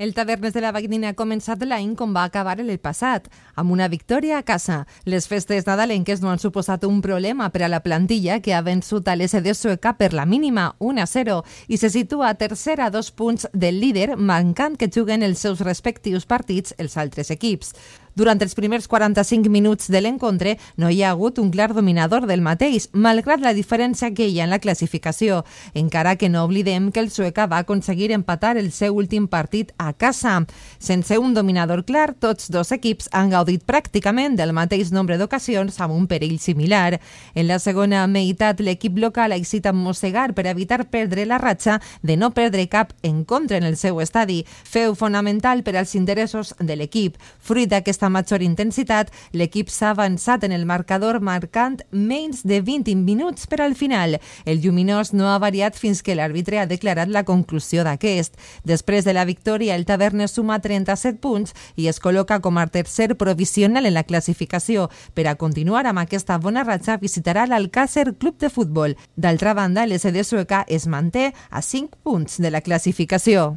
El Tavernes de la Vagnina ha començat l'any com va acabar el passat, amb una victòria a casa. Les festes nadalenques no han suposat un problema per a la plantilla que ha vençut a l'SD sueca per la mínima 1-0 i se situa a tercera a dos punts del líder, mancant que juguen els seus respectius partits els altres equips. Durant els primers 45 minuts de l'encontre no hi ha hagut un clar dominador del mateix, malgrat la diferència que hi ha en la classificació, encara que no oblidem que el sueca va aconseguir empatar el seu últim partit a casa. Sense un dominador clar, tots dos equips han gaudit pràcticament del mateix nombre d'ocasions amb un perill similar. En la segona meitat, l'equip local ha a mossegar per evitar perdre la ratxa de no perdre cap encontre en el seu estadi, feu fonamental per als interessos de l'equip. Fruit d'aquesta amb major intensitat, l'equip s'ha avançat en el marcador marcant menys de 20 minuts per al final. El lluminós no ha variat fins que l'àrbitre ha declarat la conclusió d'aquest. Després de la victòria, el Taverne suma 37 punts i es col·loca com a tercer provisional en la classificació. Per a continuar amb aquesta bona ratxa, visitarà l'Alcàcer Club de Futbol. D'altra banda, l'SD sueca es manté a 5 punts de la classificació.